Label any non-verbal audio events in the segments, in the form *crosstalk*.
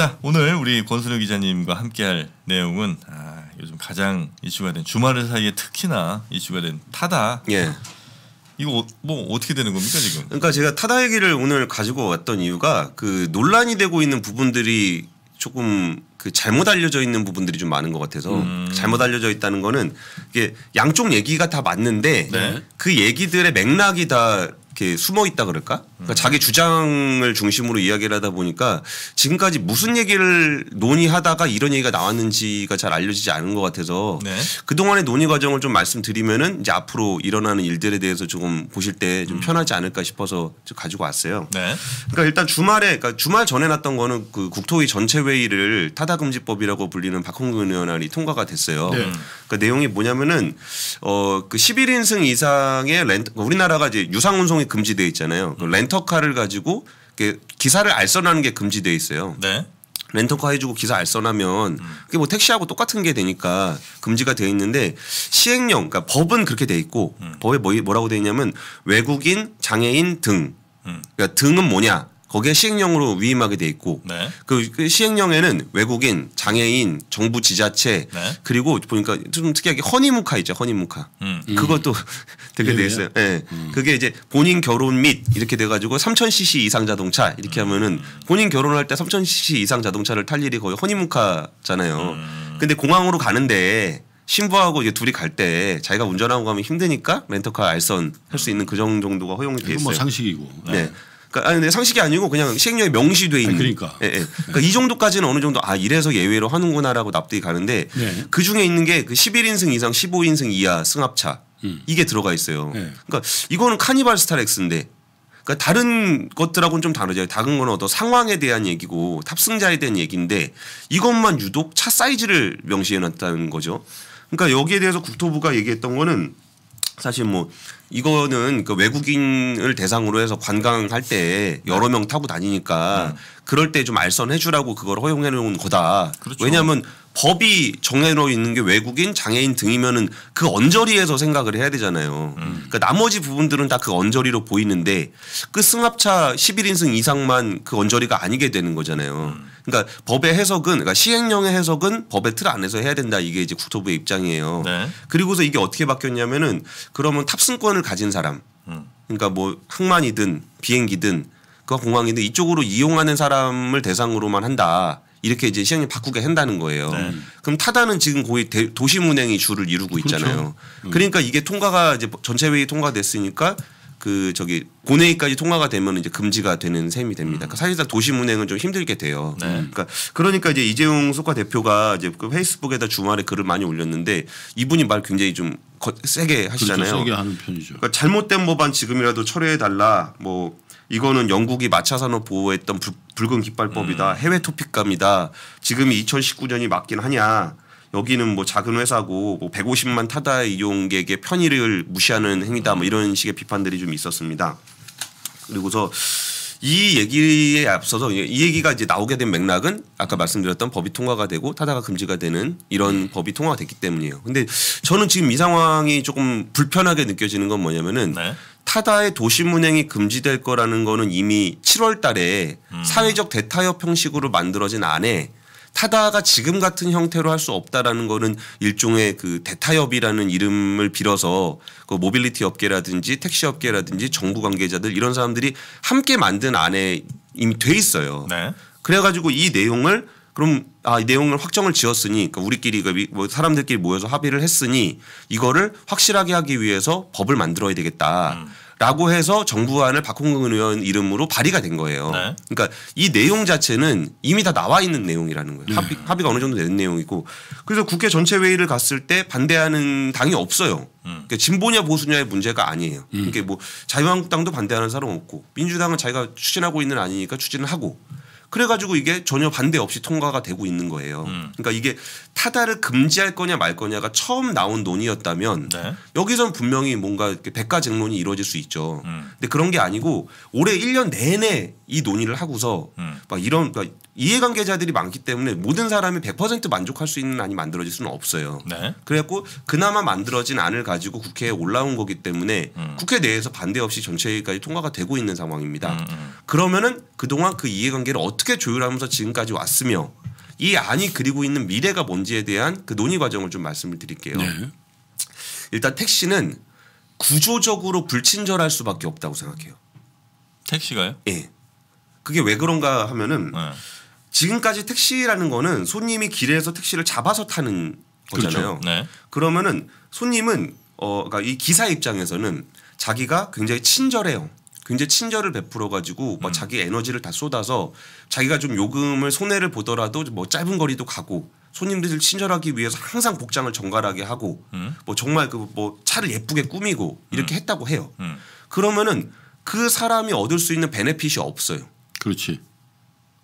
자 오늘 우리 권순료 기자님과 함께할 내용은 아, 요즘 가장 이슈가 된 주말 사이에 특히나 이슈가 된 타다. 예. 이거 어, 뭐 어떻게 되는 겁니까 지금? 그러니까 제가 타다 얘기를 오늘 가지고 왔던 이유가 그 논란이 되고 있는 부분들이 조금 그 잘못 알려져 있는 부분들이 좀 많은 것 같아서 음. 잘못 알려져 있다는 거는 이게 양쪽 얘기가 다 맞는데 네. 그 얘기들의 맥락이 다 이렇게 숨어 있다 그럴까? 그러니까 음. 자기 주장을 중심으로 이야기를 하다 보니까 지금까지 무슨 얘기를 논의하다가 이런 얘기가 나왔는지가 잘 알려지지 않은 것 같아서 네. 그동안의 논의 과정을 좀 말씀드리면은 이제 앞으로 일어나는 일들에 대해서 조금 보실 때좀 음. 편하지 않을까 싶어서 가지고 왔어요. 네. 그러니까 일단 주말에 그러니까 주말 전에 났던 거는 그 국토위 전체 회의를 타다금지법이라고 불리는 박홍근 의원안이 통과가 됐어요. 네. 그 내용이 뭐냐면은 어그 11인승 이상의 렌트 우리나라가 이제 유상 운송이 금지돼 있잖아요. 그 음. 렌터카를 가지고 기사를 알선하는 게 금지돼 있어요. 네. 렌터카 해주고 기사 알선하면 음. 그게 뭐 택시하고 똑같은 게 되니까 금지가 돼 있는데 시행령, 그러니까 법은 그렇게 돼 있고 음. 법에 뭐, 라고 되어 있냐면 외국인, 장애인 등, 음. 그러니까 등은 뭐냐 거기에 시행령으로 위임하게 돼 있고 네. 그, 그 시행령에는 외국인, 장애인, 정부 지자체 네. 그리고 보니까 좀 특이하게 허니문카 있죠 허니문카 음. 음. 그것도 *laughs* 되게 돼 있어요. 예. 네. 음. 그게 이제 본인 결혼 및 이렇게 돼가지고 3,000cc 이상 자동차 이렇게 음. 하면은 본인 결혼할 때 3,000cc 이상 자동차를 탈 일이 거의 허니문카잖아요 음. 근데 공항으로 가는데 신부하고 이제 둘이 갈 때 자기가 운전하고 가면 힘드니까 렌터카 알선 할 수 있는 그 정도가 허용이 돼 있어요. 뭐 상식이고. 네. 네. 그러니까 아니 상식이 아니고 그냥 시행령에 명시돼 있는. 그러니까. 예, 예. 그러니까 네. 이 정도까지는 어느 정도 아 이래서 예외로 하는구나라고 납득이 가는데 네. 그 중에 있는 게 그 11인승 이상 15인승 이하 승합차 음. 이게 들어가 있어요. 네. 그러니까 이거는 카니발 스타렉스인데 그러니까 다른 것들하고는 좀 다르죠. 다른 건 어떤 상황에 대한 얘기고 탑승자에 대한 얘기인데 이것만 유독 차 사이즈를 명시해 놨다는 거죠. 그러니까 여기에 대해서 국토부가 얘기했던 거는 사실 뭐 이거는 그 외국인을 대상으로 해서 관광할 때 여러 명 타고 다니니까 음. 그럴 때 좀 알선해 주라고 그걸 허용해 놓은 거다. 그렇죠. 왜냐하면 법이 정해놓 있는 게 외국인, 장애인 등이면은 그 언저리에서 생각을 해야 되잖아요. 음. 그러니까 나머지 부분들은 다 그 언저리로 보이는데 그 승합차 11인승 이상만 그 언저리가 아니게 되는 거잖아요. 음. 그러니까 법의 해석은 그러니까 시행령의 해석은 법의 틀 안에서 해야 된다 이게 이제 국토부의 입장이에요. 네. 그리고서 이게 어떻게 바뀌었냐면은 그러면 탑승권을 가진 사람, 음. 그러니까 뭐 항만이든 비행기든 그 공항이든 이쪽으로 이용하는 사람을 대상으로만 한다. 이렇게 이제 시행이 바꾸게 한다는 거예요. 네. 그럼 타다는 지금 거의 도심 운행이 주를 이루고 그렇죠. 있잖아요. 그렇죠. 음. 그러니까 이게 통과가 이제 전체 회의 통과됐으니까 그 저기 고뇌까지 통화가 되면 이제 금지가 되는 셈이 됩니다. 음. 그러니까 사실상 도시문행은 좀 힘들게 돼요. 네. 그러니까 그러니까 이제 이재용 소과 대표가 이제 그 페이스북에다 주말에 글을 많이 올렸는데 이분이 말 굉장히 좀 거, 세게 그렇죠. 하시잖아요. 세게 하는 편이죠. 그러니까 잘못된 법안 지금이라도 철회해 달라. 뭐 이거는 영국이 마차 산업 보호했던 붉은 깃발법이다. 음. 해외 토픽감이다. 지금이 2019년이 맞긴 하냐. 여기는 뭐 작은 회사고 뭐 150만 타다 이용객의 편의를 무시하는 행위다 뭐 이런 식의 비판들이 좀 있었습니다. 그리고서 이 얘기에 앞서서 이 얘기가 이제 나오게 된 맥락은 아까 말씀드렸던 법이 통과가 되고 타다가 금지가 되는 이런 네. 법이 통과가 됐기 때문이에요. 근데 저는 지금 이 상황이 조금 불편하게 느껴지는 건 뭐냐면은 네. 타다의 도시문행이 금지될 거라는 거는 이미 7월 달에 음. 사회적 대타협 형식으로 만들어진 안에 타다가 지금 같은 형태로 할 수 없다라는 거는 일종의 그 대타협이라는 이름을 빌어서 그 모빌리티 업계라든지 택시 업계라든지 정부 관계자들 이런 사람들이 함께 만든 안에 이미 돼 있어요. 네. 그래가지고 이 내용을 그럼 아, 이 내용을 확정을 지었으니 그러니까 그 우리끼리 뭐 사람들끼리 모여서 합의를 했으니 이거를 확실하게 하기 위해서 법을 만들어야 되겠다. 음. 라고 해서 정부안을 박홍근 의원 이름으로 발의가 된 거예요. 네. 그러니까 이 내용 자체는 이미 다 나와 있는 내용이라는 거예요. 음. 합의, 합의가 어느 정도 된 내용이고 그래서 국회 전체 회의를 갔을 때 반대하는 당이 없어요. 음. 그러니까 진보냐 보수냐의 문제가 아니에요. 음. 그러니까 뭐 자유한국당도 반대하는 사람 없고 민주당은 자기가 추진하고 있는 아니니까 추진을 하고 그래가지고 이게 전혀 반대 없이 통과가 되고 있는 거예요. 음. 그러니까 이게 타다를 금지할 거냐 말 거냐가 처음 나온 논의였다면 네. 여기선 분명히 뭔가 이렇게 백과쟁론이 이루어질 수 있죠. 음. 근데 그런 게 아니고 올해 1년 내내 이 논의를 하고서 음. 막 이런 그러니까 이해관계자들이 많기 때문에 모든 사람이 100% 만족할 수 있는 안이 만들어질 수는 없어요. 네. 그래갖고 그나마 만들어진 안을 가지고 국회에 올라온 거기 때문에 음. 국회 내에서 반대 없이 전체까지 통과가 되고 있는 상황입니다. 음, 음. 그러면은 그동안 그 이해관계를 어떻게 어떻게 조율하면서 지금까지 왔으며 이 안이 그리고 있는 미래가 뭔지에 대한 그 논의 과정을 좀 말씀을 드릴게요. 네. 일단 택시는 구조적으로 불친절할 수밖에 없다고 생각해요. 택시가요? 예. 그게 왜 그런가 하면은 네. 지금까지 택시라는 거는 손님이 길에서 택시를 잡아서 타는 그렇죠. 거잖아요. 그렇죠. 네. 그러면은 손님은 어, 그러니까 이 기사 입장에서는 자기가 굉장히 친절해요. 굉장히 친절을 베풀어 가지고 뭐 음. 자기 에너지를 다 쏟아서 자기가 좀 요금을 손해를 보더라도 뭐 짧은 거리도 가고 손님들을 친절하기 위해서 항상 복장을 정갈하게 하고 음. 뭐 정말 그 뭐 차를 예쁘게 꾸미고 이렇게 음. 했다고 해요. 음. 그러면은 그 사람이 얻을 수 있는 베네핏이 없어요. 그렇지.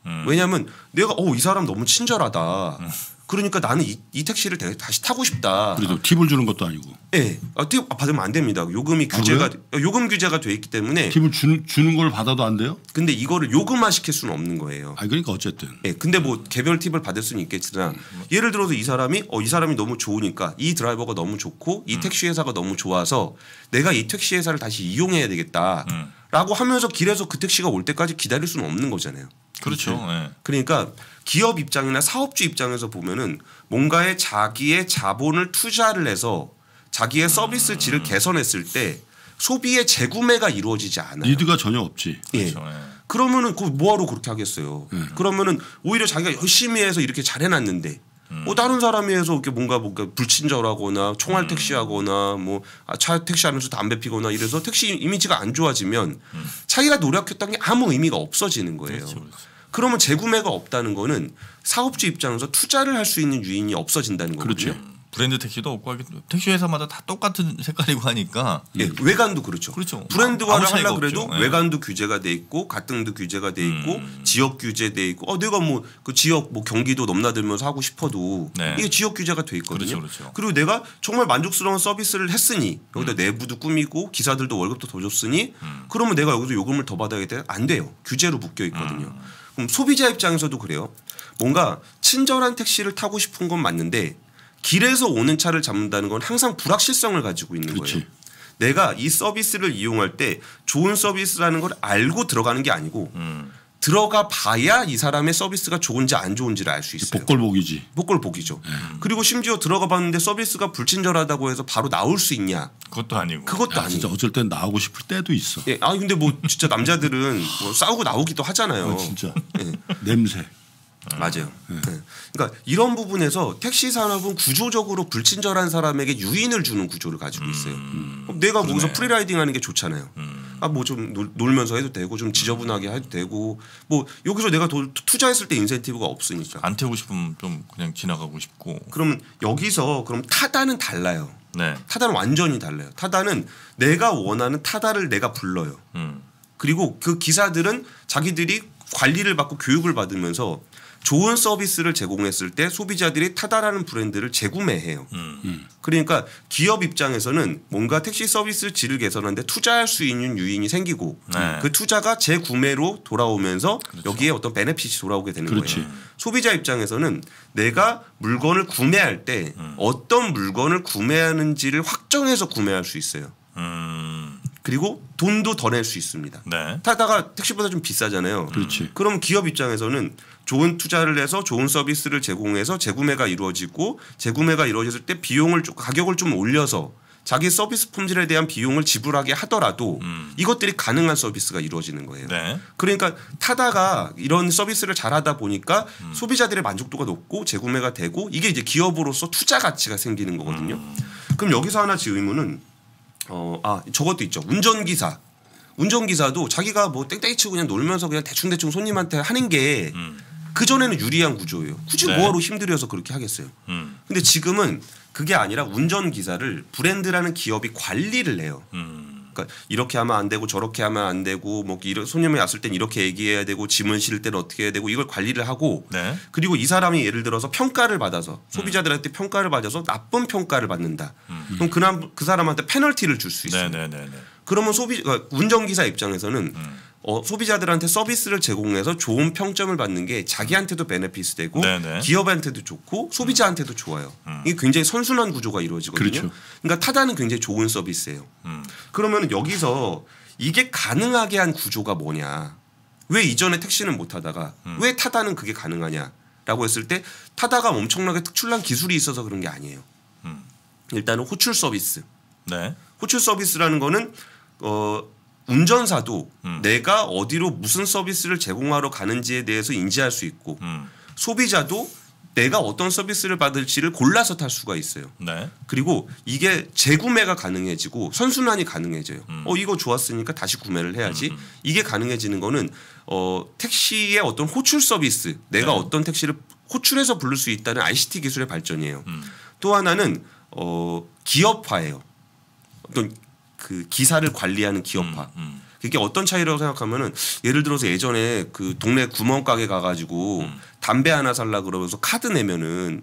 음. 왜냐하면 내가 어 이 사람 너무 친절하다. 그러니까 나는 이, 이 택시를 다시 타고 싶다. 그래도 팁을 주는 것도 아니고. 예. 네. 아, 팁 아, 받으면 안 됩니다. 요금이 규제가 그요금 어, 규제가 돼 있기 때문에 팁을 주 주는 걸 받아도 안 돼요? 근데 이거를 요금화 시킬 수는 없는 거예요. 아, 그러니까 어쨌든. 예. 네. 근데 뭐 개별 팁을 받을 수는 있겠지만 음. 예를 들어서 이 사람이 어, 이 사람이 너무 좋으니까 이 드라이버가 너무 좋고 이 음. 택시 회사가 너무 좋아서 내가 이 택시 회사를 다시 이용해야 되겠다. 음. 라고 하면서 길에서 그 택시가 올 때까지 기다릴 수는 없는 거잖아요. 그렇죠. 네. 그러니까 기업 입장이나 사업주 입장에서 보면은 뭔가의 자기의 자본을 투자를 해서 자기의 서비스 질을 음. 개선했을 때 소비의 재구매가 이루어지지 않아요. 니드가 전혀 없지. 예. 그렇죠. 네. 그러면은 그 뭐하러 그렇게 하겠어요. 네. 그러면은 오히려 자기가 열심히 해서 이렇게 잘 해놨는데 음. 뭐 다른 사람이 해서 이렇게 뭔가 뭔가 불친절하거나 총알 음. 택시하거나 뭐차 아, 택시하면서 담배 피거나 이래서 택시 이미지가 안 좋아지면 음. 자기가 노력했던 게 아무 의미가 없어지는 거예요. 그렇죠, 그렇죠. 그러면 재구매가 없다는 거는 사업주 입장에서 투자를 할 수 있는 유인이 없어진다는 거거든요. 그렇죠. 브랜드 택시도 없고 하기 택시 회사마다 다 똑같은 색깔이고 하니까 예, 음. 외관도 그렇죠. 그렇죠. 브랜드화를 하려 그래도 없 예. 외관도 규제가 돼 있고 가등도 규제가 돼 있고 음. 지역 규제 돼 있고 어 내가 뭐 그 지역 뭐 경기도 넘나들면서 하고 싶어도 네. 이게 지역 규제가 돼 있거든요. 그렇죠, 그렇죠. 그리고 내가 정말 만족스러운 서비스를 했으니 여기다 음. 내부도 꾸미고 기사들도 월급도 더 줬으니 음. 그러면 내가 여기서 요금을 더 받아야 돼? 안 돼요. 규제로 묶여 있거든요. 음. 그럼 소비자 입장에서도 그래요. 뭔가 친절한 택시를 타고 싶은 건 맞는데 길에서 오는 차를 잡는다는 건 항상 불확실성을 가지고 있는 그치. 거예요. 내가 이 서비스를 이용할 때 좋은 서비스라는 걸 알고 들어가는 게 아니고 음. 들어가 봐야 이 사람의 서비스가 좋은지 안 좋은지를 알 수 있어요. 복골복이지. 복골복이죠. 음. 그리고 심지어 들어가 봤는데 서비스가 불친절하다고 해서 바로 나올 수 있냐? 그것도 아니고. 그것도 아니. 진짜 어쩔 땐 나오고 싶을 때도 있어. 예. 아 근데 뭐 진짜 남자들은 뭐 싸우고 나오기도 하잖아요. 어, 진짜. 예. 냄새. 맞아요. 네. 그러니까 이런 부분에서 택시 산업은 구조적으로 불친절한 사람에게 유인을 주는 구조를 가지고 있어요. 음, 내가 그러네. 거기서 프리라이딩 하는 게 좋잖아요. 음. 아뭐 좀 놀면서 해도 되고 좀 지저분하게 해도 되고 뭐 여기서 내가 돈 투자했을 때 인센티브가 없으니까 안 태우고 싶으면 좀 그냥 지나가고 싶고 그럼 여기서 그럼 타다는 달라요. 네. 타다는 완전히 달라요. 타다는 내가 원하는 타다를 내가 불러요. 음. 그리고 그 기사들은 자기들이 관리를 받고 교육을 받으면서 좋은 서비스를 제공했을 때 소비자들이 타다라는 브랜드를 재구매해요. 음. 음. 그러니까 기업 입장에서는 뭔가 택시 서비스 질을 개선하는데 투자할 수 있는 유인이 생기고 네. 그 투자가 재구매로 돌아오면서 그렇죠. 여기에 어떤 베네핏이 돌아오게 되는 그렇지. 거예요. 소비자 입장에서는 내가 물건을 구매할 때 음. 어떤 물건을 구매하는지를 확정해서 구매할 수 있어요. 음. 그리고 돈도 더 낼 수 있습니다. 네. 타다가 택시보다 좀 비싸잖아요. 그렇지. 그럼 기업 입장에서는 좋은 투자를 해서 좋은 서비스를 제공해서 재구매가 이루어지고 재구매가 이루어졌을 때 비용을 좀 가격을 좀 올려서 자기 서비스 품질에 대한 비용을 지불하게 하더라도 음. 이것들이 가능한 서비스가 이루어지는 거예요. 네. 그러니까 타다가 이런 서비스를 잘하다 보니까 음. 소비자들의 만족도가 높고 재구매가 되고 이게 이제 기업으로서 투자 가치가 생기는 거거든요. 음. 그럼 여기서 하나 지의문은 어, 아 저것도 있죠. 운전기사. 운전기사도 자기가 뭐 땡땡이 치고 그냥 놀면서 그냥 대충대충 손님한테 하는 게 음. 그 전에는 유리한 구조예요. 굳이 네. 뭐하러 힘들여서 그렇게 하겠어요. 음. 근데 지금은 그게 아니라 운전 기사를 브랜드라는 기업이 관리를 해요. 음. 그러니까 이렇게 하면 안 되고 저렇게 하면 안 되고 뭐 이런 손님이 왔을 땐 이렇게 얘기해야 되고 짐을 실을 때는 어떻게 해야 되고 이걸 관리를 하고 네. 그리고 이 사람이 예를 들어서 평가를 받아서 소비자들한테 음. 평가를 받아서 나쁜 평가를 받는다. 음. 그럼 그남 그 사람한테 페널티를 줄 수 있어요. 네, 네, 네, 네, 그러면 소비 그러니까 운전기사 입장에서는 음. 어, 소비자들한테 서비스를 제공해서 좋은 평점을 받는 게 자기한테도 베네피스 되고 네네. 기업한테도 좋고 음. 소비자한테도 음. 좋아요. 음. 이게 굉장히 선순환 구조가 이루어지거든요. 그렇죠. 그러니까 타다는 굉장히 좋은 서비스예요. 음. 그러면 여기서 이게 가능하게 한 구조가 뭐냐? 왜 이전에 택시는 못 타다가 음. 왜 타다는 그게 가능하냐라고 했을 때 타다가 엄청나게 특출난 기술이 있어서 그런 게 아니에요. 음. 일단은 호출 서비스. 네. 호출 서비스라는 거는 어 운전사도 음. 내가 어디로 무슨 서비스를 제공하러 가는지에 대해서 인지할 수 있고 음. 소비자도 내가 어떤 서비스를 받을지를 골라서 탈 수가 있어요. 네. 그리고 이게 재구매가 가능해지고 선순환이 가능해져요. 음. 어 이거 좋았으니까 다시 구매를 해야지. 음, 음. 이게 가능해지는 거는 어 택시의 어떤 호출 서비스, 내가 네. 어떤 택시를 호출해서 부를 수 있다는 ICT 기술의 발전이에요. 음. 또 하나는 어 기업화예요. 어떤 그 기사를 관리하는 기업화. 음, 음, 그게 어떤 차이라고 생각하면은 예를 들어서 예전에 그 동네 구멍가게 가가지고 음. 담배 하나 살라 그러면서 카드 내면은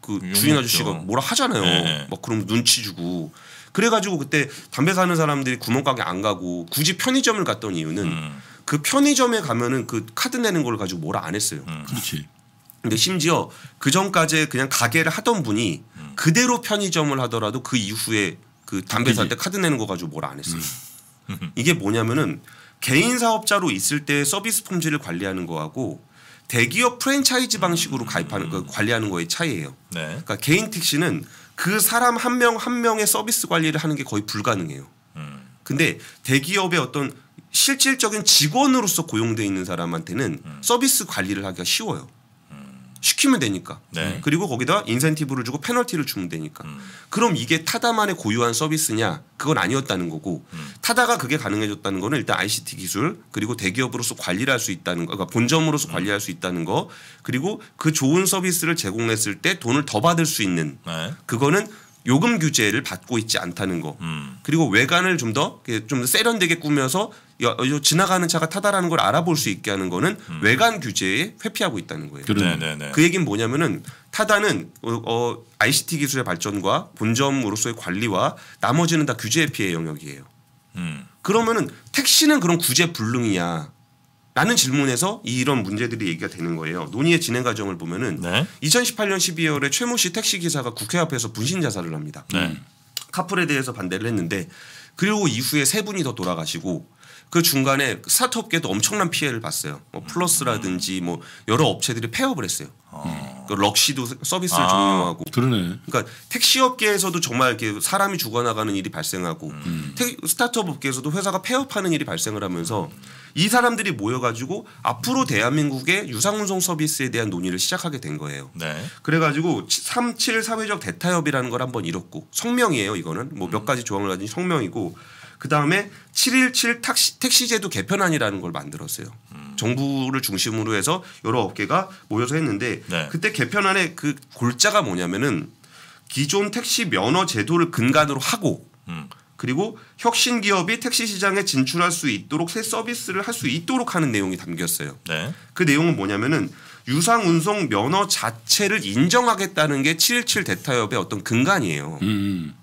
그 유명했죠. 주인 아저씨가 뭐라 하잖아요. 네막 네. 그럼 눈치 주고 그래가지고 그때 담배 사는 사람들이 구멍가게 안 가고 굳이 편의점을 갔던 이유는 음. 그 편의점에 가면은 그 카드 내는 걸 가지고 뭐라 안 했어요. 음. 그렇지. 근데 심지어 그 전까지 그냥 가게를 하던 분이 음. 그대로 편의점을 하더라도 그 이후에 그 담배 살때 음. 카드 내는 거 가지고 뭘 안 했어요. 음. 음. 이게 뭐냐면은 개인 사업자로 있을 때 서비스 품질을 관리하는 거하고 대기업 프랜차이즈 방식으로 가입하는 그 관리하는 거의 차이예요. 네. 그러니까 개인 택시는 그 사람 한 명한 한 명의 서비스 관리를 하는 게 거의 불가능해요. 근데 대기업의 어떤 실질적인 직원으로서 고용돼 있는 사람한테는 서비스 관리를 하기가 쉬워요. 시키면 되니까. 네. 그리고 거기다 인센티브를 주고 페널티를 주면 되니까. 음. 그럼 이게 타다만의 고유한 서비스냐? 그건 아니었다는 거고 음. 타다가 그게 가능해졌다는 거는 일단 ICT 기술 그리고 대기업으로서 관리를 할 수 있다는 거, 그러니까 본점으로서 음. 관리할 수 있다는 거 그리고 그 좋은 서비스를 제공했을 때 돈을 더 받을 수 있는 네. 그거는 요금 규제를 받고 있지 않다는 거. 음. 그리고 외관을 좀 더좀 좀 세련되게 꾸며서 여, 여, 지나가는 차가 타다라는 걸 알아볼 수 있게 하는 거는 음. 외관 규제에 회피하고 있다는 거예요. 그렇죠. 네네네. 네, 네. 그 얘기는 뭐냐면은 타다는 어, 어, ICT 기술의 발전과 본점으로서의 관리와 나머지는 다 규제 피해 영역이에요. 음. 그러면은 택시는 그런 구제 불능이냐? 라는 질문에서 이런 문제들이 얘기가 되는 거예요. 논의의 진행 과정을 보면은 네. 2018년 12월에 최 모 씨 택시 기사가 국회 앞에서 분신 자살을 합니다. 네. 카풀에 대해서 반대를 했는데 그리고 이후에 세 분이 더 돌아가시고 그 중간에 스타트업계도 엄청난 피해를 봤어요. 뭐 플러스라든지 뭐 여러 업체들이 폐업을 했어요. 음. 그 럭시도 서비스를 아, 종용하고 그러네. 그러니까 택시 업계에서도 정말 이렇게 사람이 죽어나가는 일이 발생하고 음. 스타트업 업계에서도 회사가 폐업하는 일이 발생을 하면서 이 사람들이 모여가지고 앞으로 대한민국의 유상운송 서비스에 대한 논의를 시작하게 된 거예요. 네. 그래가지고 37 사회적 대타협이라는 걸 한번 이뤘고 성명이에요. 이거는 뭐몇 음. 가지 조항을 가진 성명이고 그 다음에 717 택시제도 개편안이라는 걸 만들었어요. 정부를 중심으로 해서 여러 업계가 모여서 했는데 네. 그때 개편안의 그 골자가 뭐냐면은 기존 택시 면허 제도를 근간으로 하고 음. 그리고 혁신 기업이 택시 시장에 진출할 수 있도록 새 서비스를 할 수 있도록 하는 내용이 담겼어요. 네. 그 내용은 뭐냐면은 유상 운송 면허 자체를 인정하겠다는 게 717 대타협의 어떤 근간이에요. 음. 음.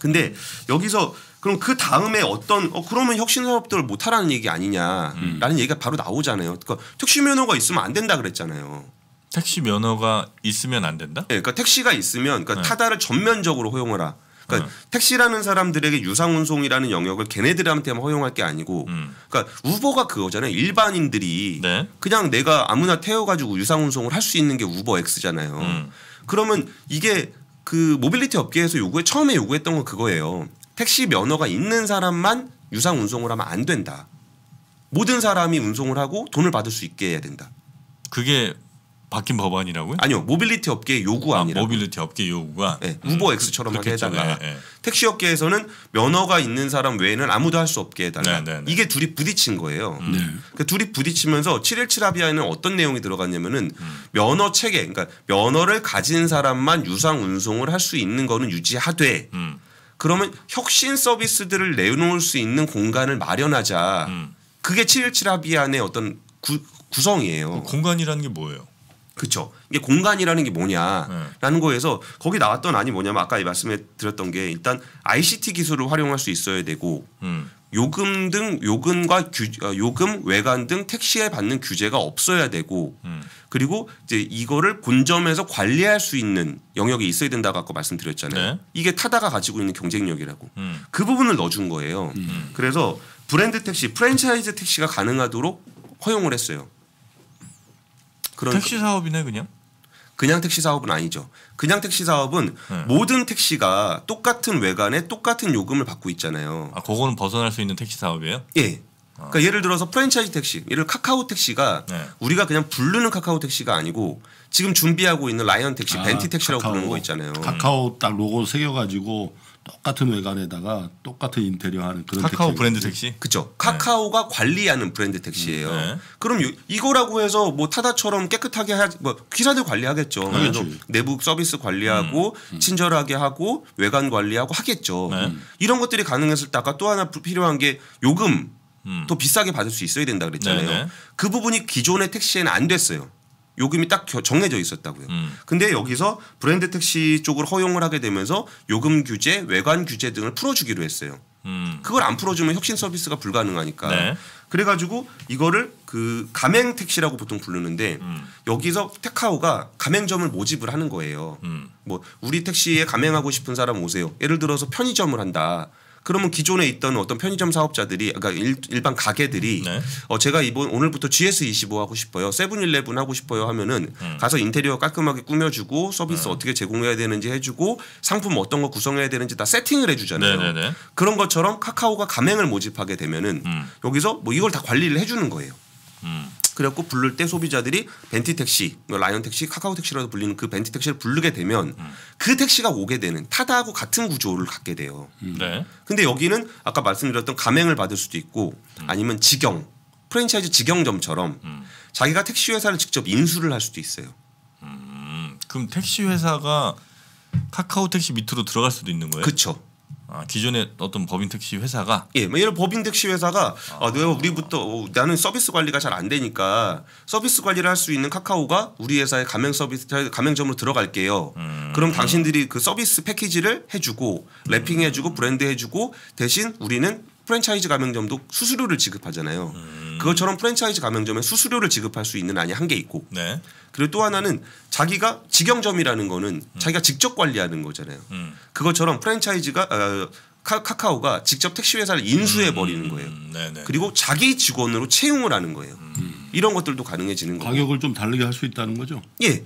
근데 여기서 그럼 그 다음에 어떤 어 그러면 혁신 사업들을 못 하라는 얘기 아니냐라는 음. 얘기가 바로 나오잖아요. 그러니까 택시 면허가 있으면 안 된다 그랬잖아요. 택시 면허가 있으면 안 된다? 네, 그러니까 택시가 있으면 그러니까 네. 타다를 전면적으로 허용하라. 그러니까 네. 택시라는 사람들에게 유상 운송이라는 영역을 걔네들한테만 허용할 게 아니고 음. 그러니까 우버가 그거잖아요. 일반인들이 네. 그냥 내가 아무나 태워 가지고 유상 운송을 할 수 있는 게 우버 X잖아요. 음. 그러면 이게 그 모빌리티 업계에서 요구에 처음에 요구했던 건 그거예요. 택시 면허가 있는 사람만 유상 운송을 하면 안 된다. 모든 사람이 운송을 하고 돈을 받을 수 있게 해야 된다. 그게 바뀐 법안이라고요? 아니요. 모빌리티 업계의 요구안이라. 아, 모빌리티 업계 의 요구가 네, 우버 음, X처럼 하게 해달라. 예, 예. 택시 업계에서는 면허가 있는 사람 외에는 아무도 할 수 없게 해달라. 네, 네, 네, 이게 둘이 부딪힌 거예요. 음. 그 둘이 부딪히면서 717 합의안에는 어떤 내용이 들어갔냐면은 음. 면허 체계, 그러니까 면허를 가진 사람만 유상 운송을 할 수 있는 거는 유지하되 음. 그러면 혁신 서비스들을 내놓을 수 있는 공간을 마련하자. 음. 그게 717 합의 안의 어떤 구, 구성이에요. 공간이라는 게 뭐예요? 그렇죠. 이게 공간이라는 게 뭐냐라는 네. 거에서 거기 나왔던 안이 뭐냐면 아까 말씀해 드렸던 게 일단 ICT 기술을 활용할 수 있어야 되고 음. 요금 등 요금과 규, 어, 요금 외관 등 택시에 받는 규제가 없어야 되고 음. 그리고 이제 이거를 본점에서 관리할 수 있는 영역이 있어야 된다고 아까 말씀드렸잖아요. 네. 이게 타다가 가지고 있는 경쟁력이라고 음. 그 부분을 넣어준 거예요. 음. 음. 그래서 브랜드 택시, 프랜차이즈 택시가 가능하도록 허용을 했어요. 그런 그러니까 택시 사업이네 그냥. 그냥 택시 사업은 아니죠. 그냥 택시 사업은 네. 모든 택시가 똑같은 외관에 똑같은 요금을 받고 있잖아요. 아, 그거는 벗어날 수 있는 택시 사업이에요? 예. 아. 그러니까 예를 들어서 프랜차이즈 택시, 예를 카카오 택시가 네. 우리가 그냥 부르는 카카오 택시가 아니고 지금 준비하고 있는 라이언 택시, 아, 벤티 택시라고 카카오. 부르는 거 있잖아요. 카카오 딱 로고 새겨가지고 똑같은 외관에다가 똑같은 인테리어 하는 그런 카카오 택시. 브랜드 택시. 그렇죠. 카카오가 관리하는 브랜드 택시예요. 네. 그럼 이거라고 해서 뭐 타다처럼 깨끗하게 하지 뭐 기사들 관리하겠죠. 네. 내부 서비스 관리하고 음. 음. 친절하게 하고 외관 관리하고 하겠죠. 네. 음. 이런 것들이 가능했을 때 아까 또 하나 필요한 게 요금 음. 더 비싸게 받을 수 있어야 된다 그랬잖아요. 네, 그 부분이 기존의 택시에는 안 됐어요. 요금이 딱 정해져 있었다고요. 음. 근데 여기서 브랜드 택시 쪽을 허용을 하게 되면서 요금 규제, 외관 규제 등을 풀어주기로 했어요. 음. 그걸 안 풀어주면 혁신 서비스가 불가능하니까. 네. 그래가지고 이거를 그 가맹 택시라고 보통 부르는데 음. 여기서 택하오가 가맹점을 모집을 하는 거예요. 음. 뭐 우리 택시에 가맹하고 싶은 사람 오세요. 예를 들어서 편의점을 한다. 그러면 기존에 있던 어떤 편의점 사업자들이 그러니까 일, 일반 가게들이 네. 어 제가 이번 오늘부터 GS25 하고 싶어요. 세븐일레븐 하고 싶어요 하면은 음. 가서 인테리어 깔끔하게 꾸며주고 서비스 음. 어떻게 제공해야 되는지 해주고 상품 어떤 거 구성해야 되는지 다 세팅을 해주잖아요. 네네네. 네, 네. 그런 것처럼 카카오가 가맹을 모집하게 되면은 음. 여기서 뭐 이걸 다 관리를 해주는 거예요. 음. 그래갖고 부를 때 소비자들이 벤티 택시, 뭐 라이언 택시, 카카오 택시라도 불리는 그 벤티 택시를 부르게 되면 음. 그 택시가 오게 되는 타다하고 같은 구조를 갖게 돼요. 음. 네. 근데 여기는 아까 말씀드렸던 감행을 받을 수도 있고 음. 아니면 직영 프랜차이즈 직영점처럼 음. 자기가 택시 회사를 직접 인수를 할 수도 있어요. 그럼 택시 회사가 카카오 택시 밑으로 들어갈 수도 있는 거예요? 그렇죠. 아, 기존의 어떤 법인 택시 회사가 예, 뭐 예를 법인 택시 회사가 아, 내 아, 네, 우리부터 어, 나는 서비스 관리가 잘 안 되니까 서비스 관리를 할 수 있는 카카오가 우리 회사의 가맹 서비스 가맹점으로 들어갈게요. 음. 그럼 당신들이 그 서비스 패키지를 해주고 랩핑 해주고 브랜드 해주고 대신 우리는 프랜차이즈 가맹점도 수수료를 지급하잖아요. 음. 그것처럼 프랜차이즈 가맹점에 수수료를 지급할 수 있는 안이 한 개 있고 네. 그리고 또 하나는 자기가 직영점이라는 거는 음. 자기가 직접 관리하는 거잖아요. 음. 그것처럼 프랜차이즈가 어, 카, 카오가 직접 택시 회사를 인수해 버리는 음. 거예요. 네, 네. 그리고 자기 직원으로 채용을 하는 거예요. 음. 이런 것들도 가능해지는 거예요. 가격을 좀 다르게 할 수 있다는 거죠. 예.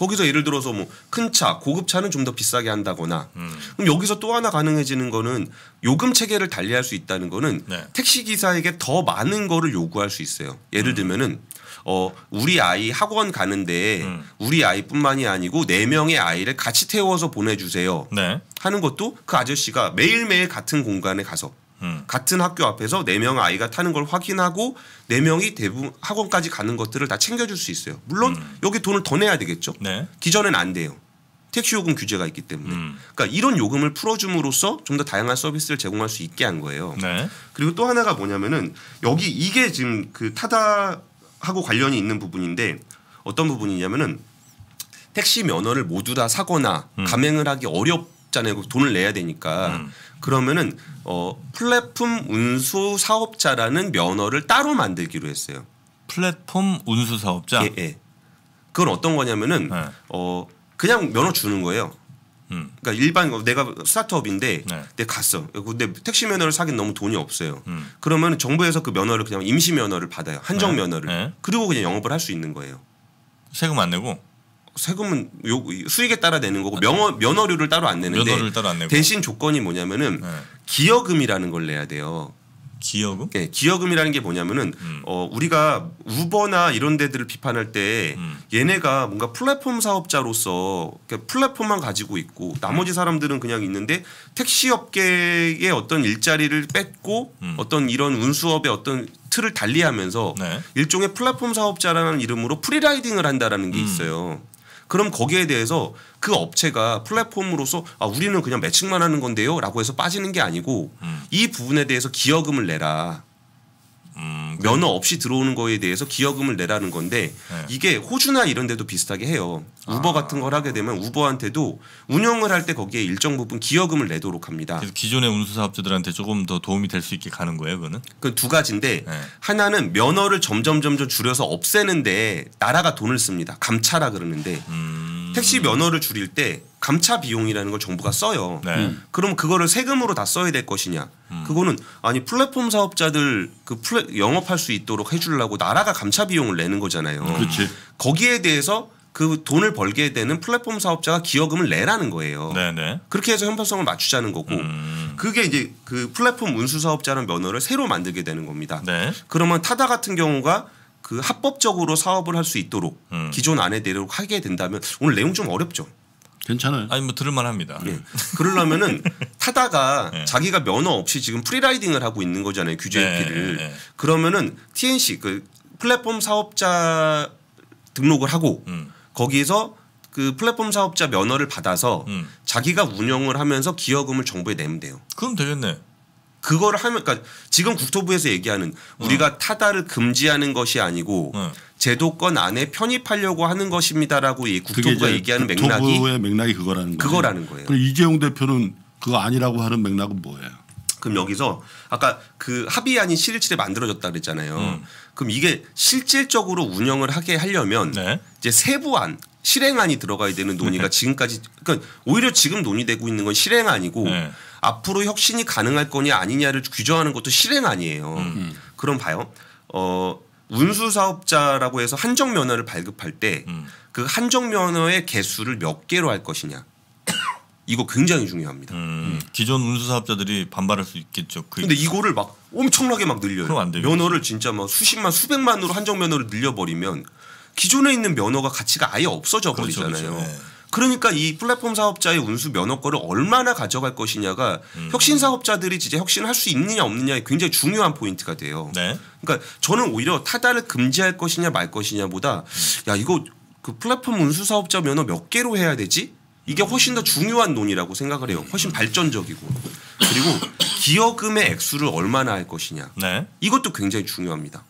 거기서 예를 들어서 뭐 큰 차, 고급 차는 좀 더 비싸게 한다거나 음. 그럼 여기서 또 하나 가능해지는 거는 요금 체계를 달리할 수 있다는 거는 네. 택시 기사에게 더 많은 거를 요구할 수 있어요. 예를 음. 들면은 어 우리 아이 학원 가는데 음. 우리 아이뿐만이 아니고 네 명의 아이를 같이 태워서 보내주세요 네. 하는 것도 그 아저씨가 매일매일 같은 공간에 가서 음. 같은 학교 앞에서 네 명 아이가 타는 걸 확인하고 네 명이 대부분 학원까지 가는 것들을 다 챙겨줄 수 있어요. 물론 음. 여기 돈을 더 내야 되겠죠. 네. 기존엔 안 돼요. 택시 요금 규제가 있기 때문에. 음. 그러니까 이런 요금을 풀어줌으로써 좀 더 다양한 서비스를 제공할 수 있게 한 거예요. 네. 그리고 또 하나가 뭐냐면은 여기 이게 지금 그 타다하고 관련이 있는 부분인데 어떤 부분이냐면은 택시 면허를 모두 다 사거나 음. 감행을 하기 어렵. 고 잖아요. 그 돈을 내야 되니까. 음. 그러면은 어 플랫폼 운수 사업자라는 면허를 따로 만들기로 했어요. 플랫폼 운수 사업자. 예, 예. 그건 어떤 거냐면은 네. 어 그냥 면허 주는 거예요. 음. 그러니까 일반 내가 스타트업인데 네. 내가 갔어. 근데 택시 면허를 사긴 너무 돈이 없어요. 음. 그러면 정부에서 그 면허를 그냥 임시 면허를 받아요. 한정 네. 면허를. 네. 그리고 그냥 영업을 할 수 있는 거예요. 세금 안 내고. 세금은 요 수익에 따라 내는 거고 명어 면허료를 따로 안 내는데 면허를 따로 안 내고. 대신 조건이 뭐냐면은 네. 기여금이라는 걸 내야 돼요. 기여금? 네, 기여금이라는 게 뭐냐면은 음. 어 우리가 우버나 이런 데들을 비판할 때 음. 얘네가 뭔가 플랫폼 사업자로서 플랫폼만 가지고 있고 나머지 사람들은 그냥 있는데 택시 업계의 어떤 일자리를 뺏고 음. 어떤 이런 운수업의 어떤 틀을 달리하면서 네. 일종의 플랫폼 사업자라는 이름으로 프리라이딩을 한다라는 게 음. 있어요. 그럼 거기에 대해서 그 업체가 플랫폼으로서 아, 우리는 그냥 매칭만 하는 건데요 라고 해서 빠지는 게 아니고 음. 이 부분에 대해서 기여금을 내라. 음, 면허 없이 들어오는 거에 대해서 기여금을 내라는 건데 네. 이게 호주나 이런 데도 비슷하게 해요. 우버 아. 같은 걸 하게 되면 우버한테도 운영을 할 때 거기에 일정 부분 기여금을 내도록 합니다. 그래서 기존의 운수사업자들한테 조금 더 도움이 될 수 있게 가는 거예요, 그거는? 그 두 가지인데 네. 하나는 면허를 점점 점점 줄여서 없애는데 나라가 돈을 씁니다. 감차라 그러는데 음. 택시 면허를 줄일 때 감차 비용이라는 걸 정부가 써요. 네. 음. 그럼 그거를 세금으로 다 써야 될 것이냐? 음. 그거는 아니 플랫폼 사업자들 그 플랫 영업할 수 있도록 해주려고 나라가 감차 비용을 내는 거잖아요. 음. 그렇지. 거기에 대해서 그 돈을 벌게 되는 플랫폼 사업자가 기여금을 내라는 거예요. 네네. 네. 그렇게 해서 형평성을 맞추자는 거고 음. 그게 이제 그 플랫폼 운수 사업자라는 면허를 새로 만들게 되는 겁니다. 네. 그러면 타다 같은 경우가 그 합법적으로 사업을 할 수 있도록 음. 기존 안에 대로 하게 된다면 오늘 내용 좀 어렵죠. 괜찮아요. 아니 뭐 들을만 합니다. 네. 예. 그러려면은 *laughs* 타다가 네. 자기가 면허 없이 지금 프리라이딩을 하고 있는 거잖아요. 규제 입기를. 네, 네, 네. 그러면은 TNC 그 플랫폼 사업자 등록을 하고 음. 거기에서 그 플랫폼 사업자 면허를 받아서 음. 자기가 운영을 하면서 기여금을 정부에 내면 돼요. 그럼 되겠네. 그걸 하면 그러니까 지금 국토부에서 얘기하는 우리가 어. 타다를 금지하는 것이 아니고 어. 제도권 안에 편입하려고 하는 것입니다라고 이 국토부가 얘기하는 맥락이 국토부의 맥락이 그거라는 거예요. 그거라는 거예요. 그럼 이재용 대표는 그거 아니라고 하는 맥락은 뭐예요? 그럼 여기서 아까 그 합의안이 7일에 만들어졌다 그랬잖아요. 음. 그럼 이게 실질적으로 운영을 하게 하려면 네. 이제 세부안 실행안이 들어가야 되는 논의가 네. 지금까지 그러니까 오히려 지금 논의되고 있는 건 실행안이고 네. 앞으로 혁신이 가능할 거냐 아니냐를 규정하는 것도 실행 아니에요. 음. 음. 그럼 봐요. 어, 운수 사업자라고 해서 한정 면허를 발급할 때그 음. 그 한정 면허의 개수를 몇 개로 할 것이냐. *coughs* 이거 굉장히 중요합니다. 음. 음. 기존 운수 사업자들이 반발할 수 있겠죠. 그 근데 이거를 막 엄청나게 막 늘려요. 면허를 진짜 막 수십만 수백만으로 한정 면허를 늘려 버리면 기존에 있는 면허가 가치가 아예 없어져 그렇죠, 그렇죠. 버리잖아요. 그렇죠. 네. 그러니까 이 플랫폼 사업자의 운수 면허권을 얼마나 가져갈 것이냐가 음. 혁신 사업자들이 진짜 혁신할 수 있느냐 없느냐에 굉장히 중요한 포인트가 돼요. 네. 그러니까 저는 오히려 타다를 금지할 것이냐 말 것이냐보다 음. 야 이거 그 플랫폼 운수 사업자 면허 몇 개로 해야 되지? 이게 훨씬 더 중요한 논의라고 생각을 해요. 훨씬 발전적이고 그리고 기여금의 액수를 얼마나 할 것이냐. 네. 이것도 굉장히 중요합니다.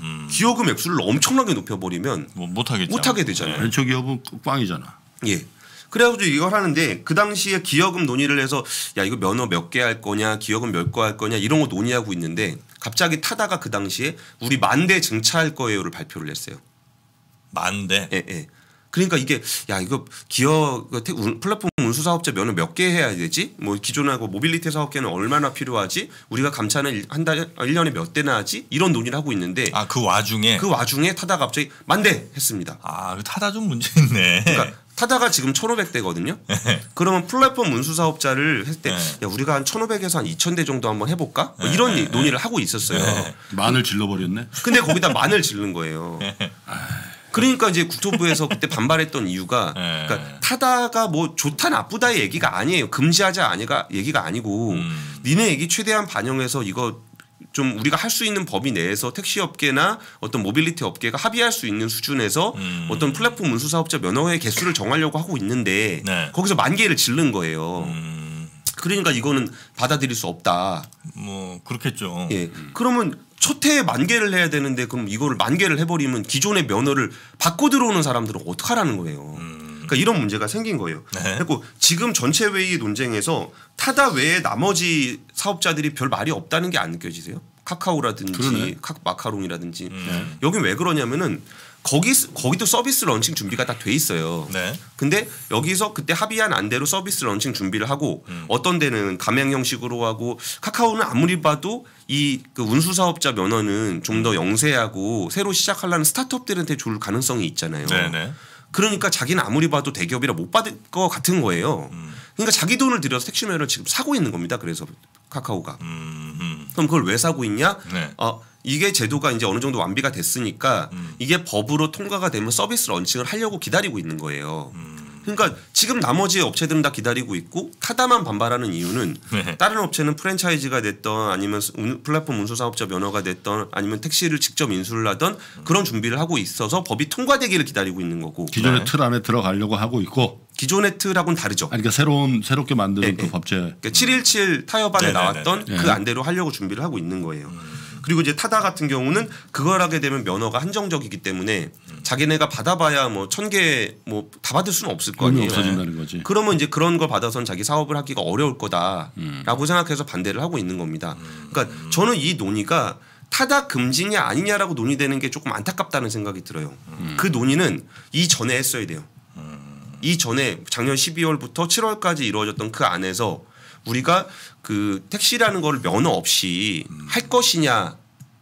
음. 기여금 액수를 엄청나게 높여버리면 뭐 못하겠죠. 못하게 되잖아요. 네. 벤처기업은 꽝이잖아. 예. 그래가지고 이걸 하는데 그 당시에 기여금 논의를 해서 야 이거 면허 몇 개 할 거냐 기여금 몇 거 할 거냐 이런 거 논의하고 있는데 갑자기 타다가 그 당시에 우리 만대 증차할 거예요를 발표를 했어요. 만대. 예 예. 그러니까 이게 야 이거 기업 플랫폼 운수 사업자 면허 몇 개 해야 되지? 뭐 기존하고 모빌리티 사업계는 얼마나 필요하지? 우리가 감찰을한달 아, 일년에몇 대나 하지? 이런 논의를 하고 있는데 아그 와중에 그 와중에 타다 갑자기 만대 했습니다. 아 그 타다 좀 문제 있네. 그러니까 타다가 지금 1,500대거든요. 예. 그러면 플랫폼 운수 사업자를 했을 때 예. 야, 우리가 한 1,500에서 한 2,000대 정도 한번 해볼까? 뭐 예. 이런 논의를 하고 있었어요. 만을 질러버렸네. 근데 거기다 만을 질른 거예요. 그러니까 이제 국토부에서 그때 반발했던 이유가 그러니까 타다가 뭐 좋다 나쁘다의 얘기가 아니에요. 금지하자 아니가 얘기가 아니고 음. 니네 얘기 최대한 반영해서 이거 좀 우리가 할 수 있는 범위 내에서 택시 업계나 어떤 모빌리티 업계가 합의할 수 있는 수준에서 음. 어떤 플랫폼 운수 사업자 면허의 개수를 정하려고 하고 있는데 네. 거기서 만 개를 질른 거예요. 음. 그러니까 이거는 받아들일 수 없다. 뭐 그렇겠죠. 예. 그러면 첫 해에 만 개를 해야 되는데 그럼 이거를 만 개를 해버리면 기존의 면허를 바꿔 들어오는 사람들은 어떡하라는 거예요. 음. 그러니까 이런 문제가 생긴 거예요. 네. 그리고 지금 전체 회의 논쟁에서 타다 외에 나머지 사업자들이 별 말이 없다는 게 안 느껴지세요? 카카오라든지 카, 마카롱이라든지 음. 네. 여긴 왜 그러냐면은 거기 거기도 서비스 런칭 준비가 다 돼 있어요. 네. 근데 여기서 그때 합의한 안대로 서비스 런칭 준비를 하고 음. 어떤 데는 가맹 형식으로 하고 카카오는 아무리 봐도 이 그 운수 사업자 면허는 좀더 음. 영세하고 새로 시작하려는 스타트업들한테 줄 가능성이 있잖아요. 네네. 네. 그러니까 자기는 아무리 봐도 대기업이라 못 받을 것 같은 거예요. 음. 그러니까 자기 돈을 들여서 택시면허를 지금 사고 있는 겁니다. 그래서 카카오가. 음, 음. 그럼 그걸 왜 사고 있냐? 네. 어, 이게 제도가 이제 어느 정도 완비가 됐으니까 이게 법으로 통과가 되면 서비스 런칭을 하려고 기다리고 있는 거예요. 그러니까 지금 나머지 업체들은 다 기다리고 있고 타다만 반발하는 이유는 네. 다른 업체는 프랜차이즈가 됐던 아니면 플랫폼 운수 사업자 면허가 됐던 아니면 택시를 직접 인수를 하던 그런 준비를 하고 있어서 법이 통과되기를 기다리고 있는 거고 기존의 네. 틀 안에 들어가려고 하고 있고 기존의 틀하고는 다르죠. 아니, 그러니까 새로운 새롭게 만드는 네, 그 법제. 그러니까 717 타협안에 네, 네, 네, 나왔던 그 안대로 하려고 준비를 하고 있는 거예요. 음. 그리고 이제 타다 같은 경우는 그걸 하게 되면 면허가 한정적이기 때문에 자기네가 받아봐야 뭐 천 개 뭐 다 받을 수는 없을 거 아니에요. 없어진다는 거지. 네. 그러면 이제 그런 걸 받아선 자기 사업을 하기가 어려울 거다라고 음. 생각해서 반대를 하고 있는 겁니다. 음. 그러니까 저는 이 논의가 타다 금지냐 아니냐라고 논의되는 게 조금 안타깝다는 생각이 들어요. 음. 그 논의는 이 전에 했어야 돼요. 음. 이 전에 작년 12월부터 7월까지 이루어졌던 그 안에서 우리가 그 택시라는 걸 면허 없이 할 것이냐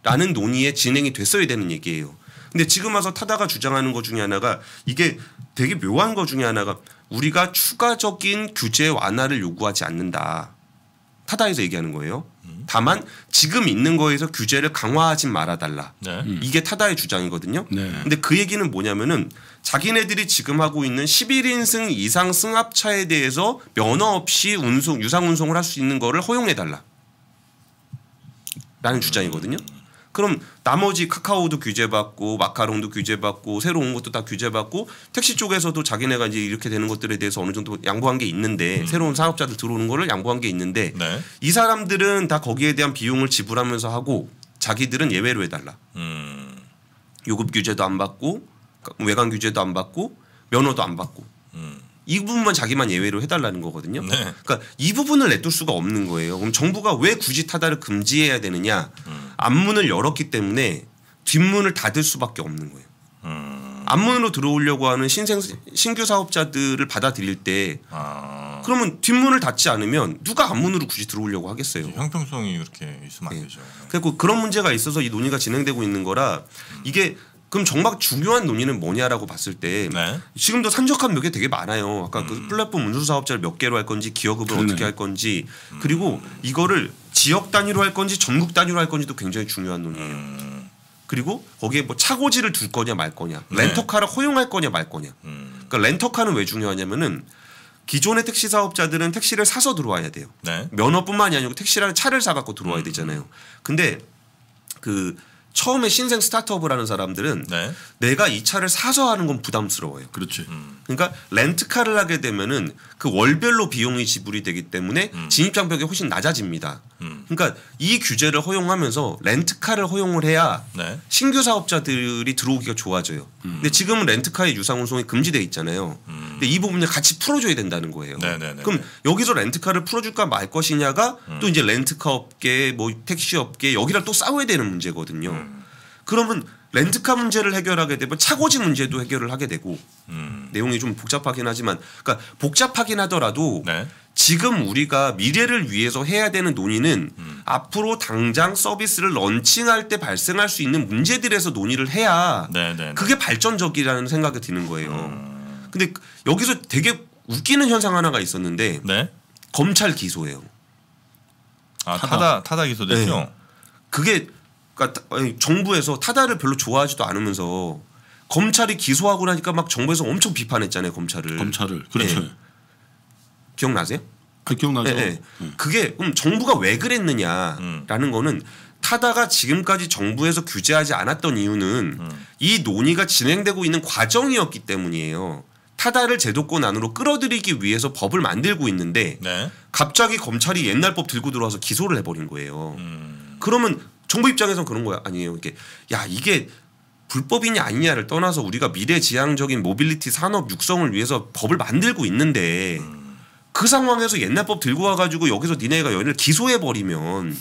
라는 논의에 진행이 됐어야 되는 얘기예요. 근데 지금 와서 타다가 주장하는 것 중에 하나가 이게 되게 묘한 것 중에 하나가 우리가 추가적인 규제 완화를 요구하지 않는다. 타다에서 얘기하는 거예요. 음. 다만 지금 있는 거에서 규제를 강화하지 말아달라. 네. 음. 이게 타다의 주장이거든요. 네. 근데 그 얘기는 뭐냐면은 자기네들이 지금 하고 있는 11인승 이상 승합차에 대해서 면허 없이 운송 유상 운송을 할 수 있는 거를 허용해달라. 라는 음. 주장이거든요. 그럼 나머지 카카오도 규제받고 마카롱도 규제받고 새로운 것도 다 규제받고 택시 쪽에서도 자기네가 이제 이렇게 되는 것들에 대해서 어느 정도 양보한 게 있는데 음. 새로운 사업자들 들어오는 거를 양보한 게 있는데 네. 이 사람들은 다 거기에 대한 비용을 지불하면서 하고 자기들은 예외로 해달라. 음. 요급 규제도 안 받고 외관 규제도 안 받고 면허도 안 받고. 음. 이 부분만 자기만 예외로 해달라는 거거든요. 네. 그러니까 이 부분을 내둘 수가 없는 거예요. 그럼 정부가 왜 굳이 타다를 금지해야 되느냐? 음. 앞문을 열었기 때문에 뒷문을 닫을 수밖에 없는 거예요. 음. 앞문으로 들어오려고 하는 신생 신규 사업자들을 받아들일 때 아. 그러면 뒷문을 닫지 않으면 누가 앞문으로 굳이 들어오려고 하겠어요. 형평성이 이렇게 있으면 네. 되죠. 그리고 그런 문제가 있어서 이 논의가 진행되고 있는 거라 음. 이게 그럼 정말 중요한 논의는 뭐냐라고 봤을 때 네. 지금도 산적한 몇 개 되게 많아요. 아까 그 음. 그 플랫폼 운수 사업자를 몇 개로 할 건지 기업업을 그러네. 어떻게 할 건지 음. 그리고 이거를 지역 단위로 할 건지 전국 단위로 할 건지도 굉장히 중요한 논의예요. 음. 그리고 거기에 뭐 차고지를 둘 거냐 말 거냐 네. 렌터카를 허용할 거냐 말 거냐. 음. 그러니까 렌터카는 왜 중요하냐면은 기존의 택시 사업자들은 택시를 사서 들어와야 돼요. 네. 면허뿐만이 아니고 택시라는 차를 사갖고 들어와야 되잖아요. 음. 근데 그 처음에 신생 스타트업을 하는 사람들은 네. 내가 이 차를 사서 하는 건 부담스러워요. 그렇지. 음. 그러니까 렌트카를 하게 되면은 그 월별로 비용이 지불이 되기 때문에 음. 진입장벽이 훨씬 낮아집니다. 음. 그러니까 이 규제를 허용하면서 렌트카를 허용을 해야 네. 신규 사업자들이 들어오기가 좋아져요. 음. 근데 지금은 렌트카의 유상 운송이 금지돼 있잖아요. 음. 근데 이 부분을 같이 풀어줘야 된다는 거예요. 네네네네. 네, 네, 그럼 네. 여기서 렌트카를 풀어줄까 말 것이냐가 음. 또 이제 렌트카 업계, 뭐 택시 업계 여기랑 또 싸워야 되는 문제거든요. 그러면 렌트카 문제를 해결하게 되면 차고지 문제도 해결을 하게 되고 음. 내용이 좀 복잡하긴 하지만 그러니까 복잡하긴 하더라도 네. 지금 우리가 미래를 위해서 해야 되는 논의는 음. 앞으로 당장 서비스를 런칭할 때 발생할 수 있는 문제들에서 논의를 해야 네네네. 네, 네. 그게 발전적이라는 생각이 드는 거예요. 음. 근데 여기서 되게 웃기는 현상 하나가 있었는데 네? 검찰 기소예요. 아, 타다 타다 기소됐죠. 네. 그게 그러니까 정부에서 타다를 별로 좋아하지도 않으면서 검찰이 기소하고 나니까 막 정부에서 엄청 비판했잖아요 검찰을. 검찰을 그렇죠. 네. 기억나세요? 아, 기억나죠. 네, 네. 네. 그게 음, 정부가 왜 그랬느냐라는 음. 거는 타다가 지금까지 정부에서 규제하지 않았던 이유는 음. 이 논의가 진행되고 있는 과정이었기 때문이에요. 타다를 제도권 안으로 끌어들이기 위해서 법을 만들고 있는데 네. 갑자기 검찰이 옛날 법 들고 들어와서 기소를 해버린 거예요. 음. 그러면 정부 입장에선 그런 거야 아니에요 이게야 이게 불법이냐 아니냐를 떠나서 우리가 미래지향적인 모빌리티 산업 육성을 위해서 법을 만들고 있는데 그 상황에서 옛날 법 들고 와가지고 여기서 니네가 연을 기소해 버리면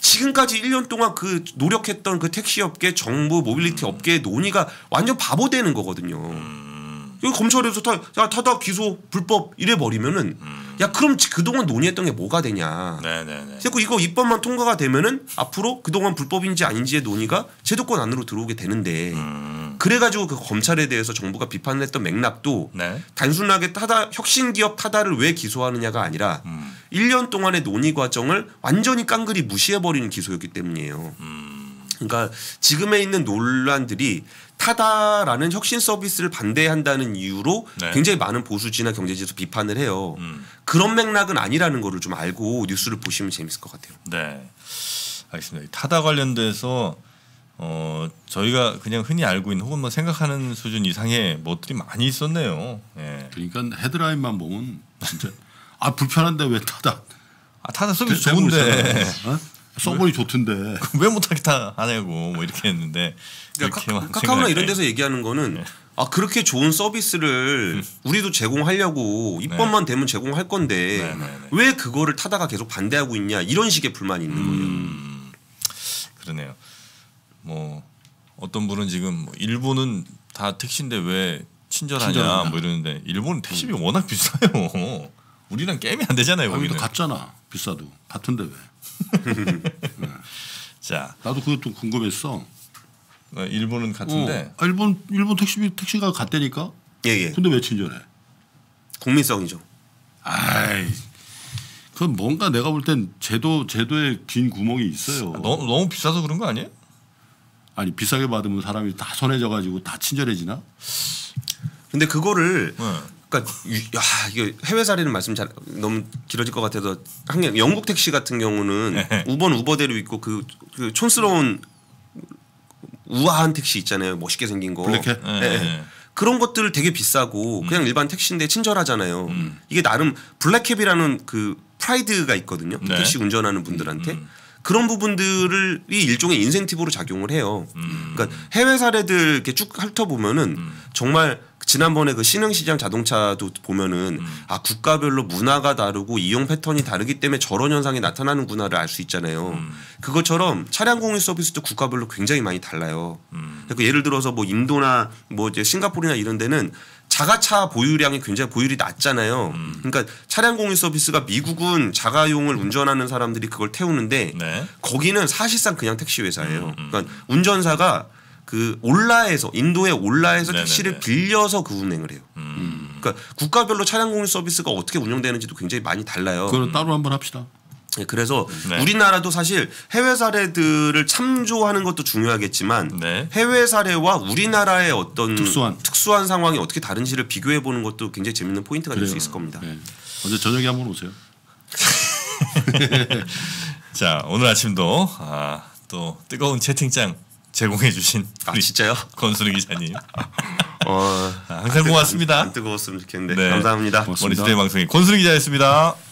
지금까지 1년 동안 그 노력했던 그 택시 업계, 정부 모빌리티 음. 업계의 논의가 완전 바보되는 거거든요. 음. 여기 검찰에서 다, 야, 타다 기소 불법 이래 버리면은 음. 야, 그럼 그동안 논의했던 게 뭐가 되냐. 네네네. 자꾸 이거 입법만 통과가 되면은 앞으로 그동안 불법인지 아닌지의 논의가 제도권 안으로 들어오게 되는데 음. 그래가지고 그 검찰에 대해서 정부가 비판을 했던 맥락도 네. 단순하게 타다 혁신기업 타다를 왜 기소하느냐가 아니라 음. 1년 동안의 논의 과정을 완전히 깡그리 무시해버리는 기소였기 때문이에요. 음. 그러니까 지금에 있는 논란들이 타다라는 혁신 서비스를 반대한다는 이유로 네. 굉장히 많은 보수지나 경제지에서 비판을 해요. 음. 그런 맥락은 아니라는 거를 좀 알고 뉴스를 보시면 재밌을 것 같아요. 네. 알겠습니다. 타다 관련돼서 어, 저희가 그냥 흔히 알고 있는 혹은 뭐 생각하는 수준 이상의 것들이 많이 있었네요. 예. 그러니까 헤드라인만 보면 진짜 아 불편한데 왜 타다? 아 타다 서비스 좋은데. 어? 서버이 좋던데 *laughs* 왜 못하겠다 하고뭐 이렇게 했는데 그러니까 카, 카오나 이런 데서 얘기하는 거는 네. 아 그렇게 좋은 서비스를 음. 우리도 제공하려고 입법만 네. 되면 제공할 건데 네, 네, 네, 네, 왜 그거를 타다가 계속 반대하고 있냐 이런 식의 불만이 있는 음, 거예요. 그러네요. 뭐 어떤 분은 지금 뭐 일본은 다 택시인데 왜 친절하냐, 친절하냐. 뭐 이러는데 일본은 택시비 음. 워낙 비싸요. 우리랑 게임이 안 되잖아요. 아, 그러니까 거기도 같잖아 비싸도 같은데 왜? *laughs* 자, 나도 그것도 궁금했어. 어, 일본은 같은데. 어, 아, 일본 일본 택시비 택시가 같다니까. 예예. 근데 며칠 전에. 국민성이죠. 아이. 그 뭔가 내가 볼 땐 제도 제도에 긴 구멍이 있어요. 아, 너무 너무 비싸서 그런 거 아니에요? 아니 비싸게 받으면 사람이 다 선해져 가지고 다 친절해지나? 근데 그거를 네. 그러니까 야, 이거 해외 사례는 말씀 잘 너무 길어질 것 같아서 한국 영국 택시 같은 경우는 네. 우버는 우버대로 있고 그, 그 촌스러운 우아한 택시 있잖아요. 멋있게 생긴 거. 블랙해? 네. 네. 그런 것들 되게 비싸고 음. 그냥 일반 택시인데 친절하잖아요. 음. 이게 나름 블랙캡이라는 그 프라이드가 있거든요. 네. 택시 운전하는 분들한테. 음. 음. 그런 부분들을 이 일종의 인센티브로 작용을 해요. 음. 그러니까 해외 사례들 이렇게 쭉 훑어보면은 음. 정말 지난번에 그 신흥시장 자동차도 보면은 음. 아 국가별로 문화가 다르고 이용 패턴이 다르기 때문에 저런 현상이 나타나는구나를 알 수 있잖아요. 음. 그것처럼 차량 공유 서비스도 국가별로 굉장히 많이 달라요. 음. 그러니까 예를 들어서 뭐 인도나 뭐 이제 싱가포르나 이런 데는 자가차 보유량이 굉장히 보율이 유 낮잖아요. 음. 그러니까 차량 공유 서비스가 미국은 자가용을 운전하는 사람들이 그걸 태우는데 네. 거기는 사실상 그냥 택시 회사예요. 음, 음, 그러니까 운전사가 그 올라에서 인도의 올라에서 네네네. 택시를 빌려서 그 운행을 해요. 음. 음. 그러니까 국가별로 차량 공유 서비스가 어떻게 운영되는지도 굉장히 많이 달라요. 그걸 따로 한번 합시다. 예, 그래서 네. 우리나라도 사실 해외 사례들을 참조하는 것도 중요하겠지만 네. 해외 사례와 우리나라의 어떤 특수한. 특수한 상황이 어떻게 다른지를 비교해 보는 것도 굉장히 재밌는 포인트가 될 수 있을 겁니다. 네. 언제 저녁에 한번 오세요. *laughs* 자 오늘 아침도 아, 또 뜨거운 채팅창 제공해주신 아 진짜요 *laughs* 권순우 기자님. *laughs* 어, 아, 항상 고맙습니다. 뜨거웠으면 좋겠는데 네. 감사합니다. 고맙습 머리스테 방송의 권순우 기자였습니다.